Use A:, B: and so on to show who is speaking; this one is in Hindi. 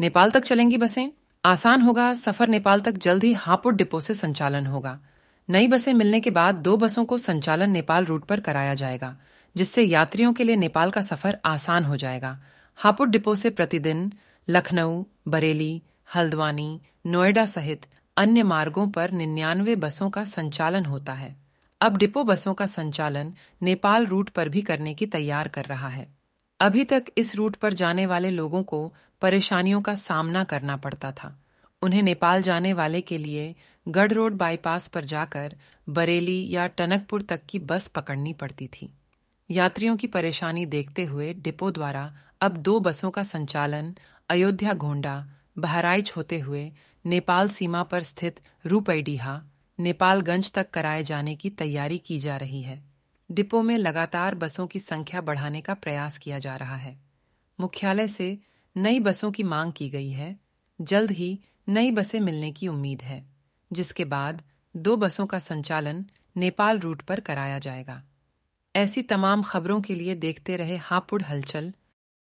A: नेपाल तक चलेंगी बसें आसान होगा सफर नेपाल तक जल्द ही हापुड़ डिपो से संचालन होगा नई बसें मिलने के बाद दो बसों को संचालन नेपाल रूट पर कराया जाएगा जिससे यात्रियों के लिए नेपाल का सफर आसान हो जाएगा हापुड़ डिपो से प्रतिदिन लखनऊ बरेली हल्द्वानी नोएडा सहित अन्य मार्गों पर निन्यानवे बसों का संचालन होता है अब डिपो बसों का संचालन नेपाल रूट पर भी करने की तैयार कर रहा है अभी तक इस रूट पर जाने वाले लोगों को परेशानियों का सामना करना पड़ता था उन्हें नेपाल जाने वाले के लिए गढ़ रोड बाईपास पर जाकर बरेली या टनकपुर तक की बस पकड़नी पड़ती थी यात्रियों की परेशानी देखते हुए डिपो द्वारा अब दो बसों का संचालन अयोध्या घोंडा बहराइच होते हुए नेपाल सीमा पर स्थित रूपैडीहा नेपालगंज तक कराए जाने की तैयारी की जा रही है डिपो में लगातार बसों की संख्या बढ़ाने का प्रयास किया जा रहा है मुख्यालय से नई बसों की मांग की गई है जल्द ही नई बसें मिलने की उम्मीद है जिसके बाद दो बसों का संचालन नेपाल रूट पर कराया जाएगा ऐसी तमाम खबरों के लिए देखते रहे हापुड़ हलचल